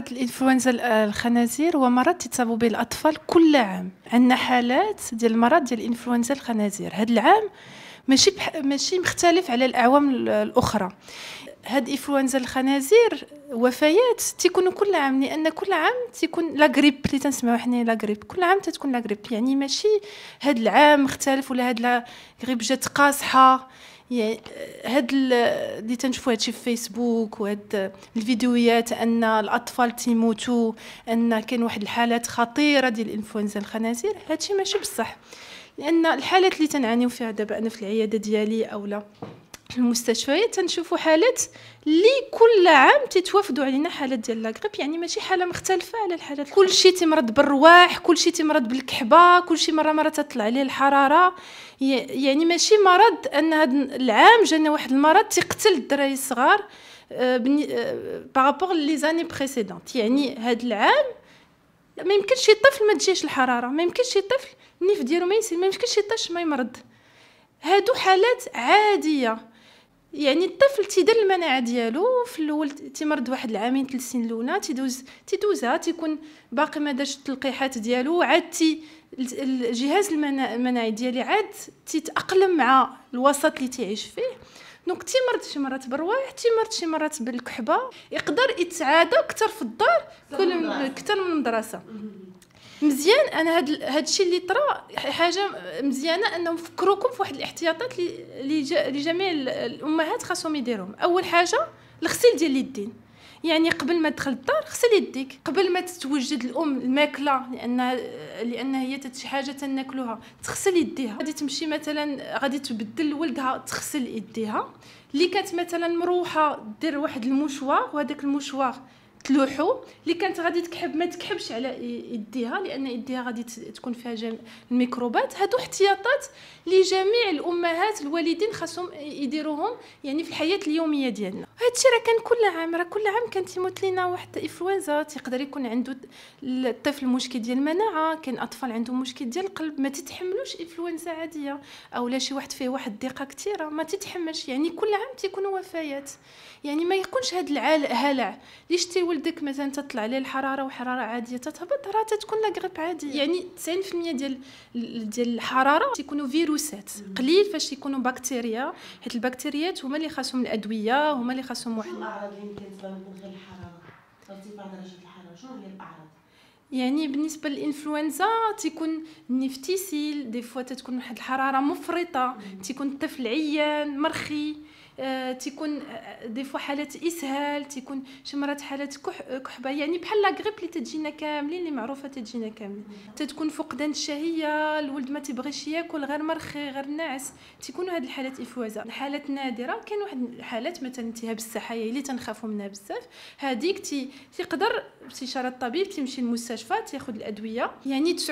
مرض الانفلونزا الخنازير هو مرض تصاب به الاطفال كل عام عندنا حالات ديال المرض ديال الانفلونزا الخنازير هذا العام ماشي بح... ماشي مختلف على الاعوام الاخرى هاد انفلونزا الخنازير وفيات تيكونوا كل عام لان كل عام تيكون لا غريب اللي تنسمعوا حنا لا غريب كل عام تتكون لا غريب يعني ماشي هاد العام مختلف ولا هاد لا غريب جات قاصحه يعني هاد اللي تنشوفوا هادشي في فيسبوك وهاد الفيديوهات ان الاطفال تيموتوا ان كاين واحد الحالات خطيره ديال انفلونزا الخنازير هادشي ماشي بصح لان الحالات اللي تنعانيو فيها دابا انا في العياده ديالي اولا المستشفيات تنشوفوا حالات اللي كل عام تتوافدوا علينا حالات ديال لاغريب يعني ماشي حاله مختلفه على الحالات كل شيء تمرض بالرواح كل شيء تمرض بالكحبه كل شيء مره مره تطلع عليه الحراره يعني ماشي مرض ان هذا العام جانا واحد المرض تقتل الدراري الصغار بارابور لي زاني بريسيدونت يعني هذا العام ما يمكنش شي طفل ما تجيش الحراره ما يمكنش شي طفل النيف ديالو ما يسير ما يمكنش شي طفل ما يمرض هادو حالات عاديه يعني الطفل تيدير المناعه ديالو في الاول تيمرض واحد العامين ثلاث سنين الاولى تيدوز تيدوزها تيكون باقي ما دارش التلقيحات ديالو عاد تي الجهاز المناعي ديالي عاد تيتاقلم مع الوسط اللي تيعيش فيه دونك تيمرض شي مرات بالروائح تيمرض شي مرات بالكحبه يقدر يتعادى اكثر في الدار كل اكثر من المدرسه مزيان انا هاد هاد الشيء اللي طرا حاجه مزيانه انهم فكروكم في واحد الاحتياطات اللي جميع الامهات خاصهم يديروهم اول حاجه الغسيل ديال اليدين يعني قبل ما تدخل الدار غسل يديك قبل ما تتوجد الام الماكله لان لان هي تتشي حاجه تناكلوها تغسل يديها غادي تمشي مثلا غادي تبدل ولدها تغسل يديها اللي كانت مثلا مروحه دير واحد المشوار وهذاك المشوار تلوحو اللي كانت غادي تكحب ما تكحبش على يديها لان يديها غادي تكون فيها جم... الميكروبات هادو احتياطات لجميع الامهات الوالدين خاصهم يديروهم يعني في الحياه اليوميه ديالنا هادشي راه كان كل عام راه كل عام كانت يموت لينا واحد الانفلونزا تقدر يكون عنده الطفل مشكل ديال المناعه كان اطفال عندهم مشكل ديال القلب ما تتحملوش انفلونزا عاديه او لا شي واحد فيه واحد الضيقه كثيره ما تتحملش يعني كل عام تيكونوا وفيات يعني ما يكونش هاد العال هلع اللي شتي ولدك مثلا تطلع عليه الحراره وحراره عاديه تتهبط راه تتكون لاغريب عاديه يعني 90% ديال ديال الحراره تيكونوا فيروسات قليل فاش يكونوا بكتيريا حيت البكتيريات هما اللي خاصهم الادويه هما اللي خاصهم واحد الاعراض اللي يمكن تبان غير الحراره ارتفاع درجه الحراره شنو هي الاعراض يعني بالنسبه للانفلونزا تيكون نفتيسيل دي فوا تتكون واحد الحراره مفرطه تيكون الطفل عيان مرخي آه، تيكون آه، آه، دي فوا حالات اسهال تيكون شي مرات حالات كحبه يعني بحال لا غريب اللي تجينا كاملين اللي معروفه تجينا كاملين تتكون فقدان الشهيه الولد ما تيبغيش ياكل غير مرخي غير ناعس تيكونوا هاد الحالات افوازه الحالات نادره كاين واحد الحالات مثلا التهاب السحايا اللي تنخافوا منها بزاف هذيك تي تيقدر باستشاره الطبيب تيمشي للمستشفى تياخذ الادويه يعني 99%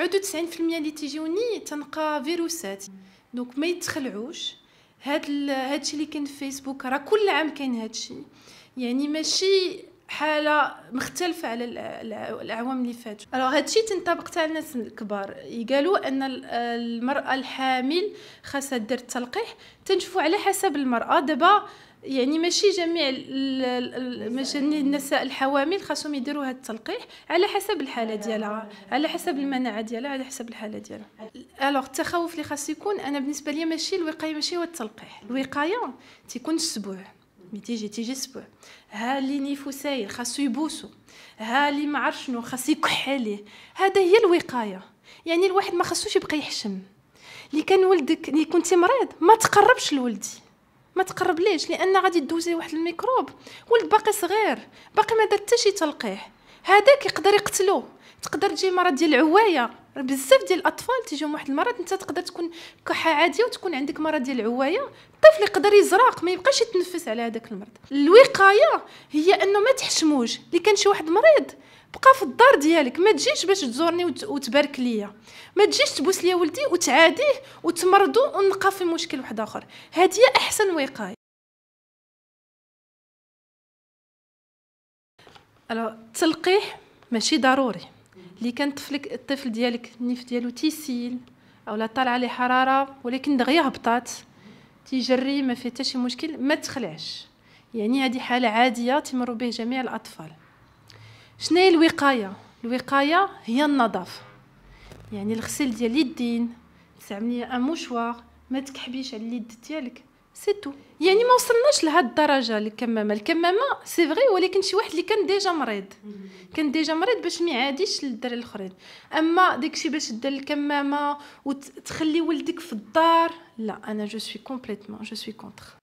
اللي تيجيوني تنقى فيروسات دونك ما يتخلعوش هاد هادشي اللي كاين في فيسبوك راه كل عام كاين هادشي يعني ماشي حاله مختلفه على الاعوام اللي فاتوا الوغ هادشي تنطبق حتى على الناس الكبار قالوا ان المراه الحامل خاصها دير التلقيح تنشوفوا على حسب المراه دابا يعني ماشي جميع ماشي النساء الحوامل خاصهم يديروا هذا التلقيح على حسب الحاله ديالها على حسب المناعه ديالها على حسب الحاله ديالها الوغ التخوف اللي خاص يكون انا بالنسبه لي ماشي الوقايه ماشي هو التلقيح الوقايه تيكون السبوع مي تيجي تيجي سبوع ها اللي نيفو سايل خاصو يبوسو ها اللي ما عرف شنو خاصو يكح عليه هذا هي الوقايه يعني الواحد ما خاصوش يبقى يحشم اللي كان ولدك اللي كنتي مريض ما تقربش لولدي ما تقرب ليش لان غادي دوزي واحد الميكروب ولد باقي صغير باقي ما دار حتى شي تلقيح هذاك يقدر يقتلو تقدر تجي مرض ديال العوايه بزاف ديال الاطفال تيجيهم واحد المرض انت تقدر تكون كحه عاديه وتكون عندك مرض ديال العوايه اللي يقدر يزرق ما يبقاش يتنفس على هذاك المرض الوقايه هي انه ما تحشموش اللي كان شي واحد مريض بقى في الدار ديالك ما تجيش باش تزورني وتبارك ليا ما تجيش تبوس ليا ولدي وتعاديه وتمرضو ونلقى في مشكل واحد اخر هذه هي احسن وقايه التلقيح ماشي ضروري اللي كان طفلك الطفل ديالك النيف ديالو تيسيل اولا طالعه ليه حراره ولكن دغيا هبطات تيجري ما فيه حتى شي مشكل ما تخلعش يعني هذه حاله عاديه تمر به جميع الاطفال شنو هي الوقايه الوقايه هي النظافه يعني الغسيل ديال اليدين تستعملي ان موشوار ما تكحبيش على اليد ديالك سي تو يعني ما وصلناش لهاد الدرجه الكمامه الكمامه سي فغي ولكن شي واحد اللي كان ديجا مريض كان ديجا مريض باش ما يعاديش للدراري الاخرين اما داكشي باش دير الكمامه وتخلي ولدك في الدار لا انا جو سوي كومبليتمون جو سوي كونتر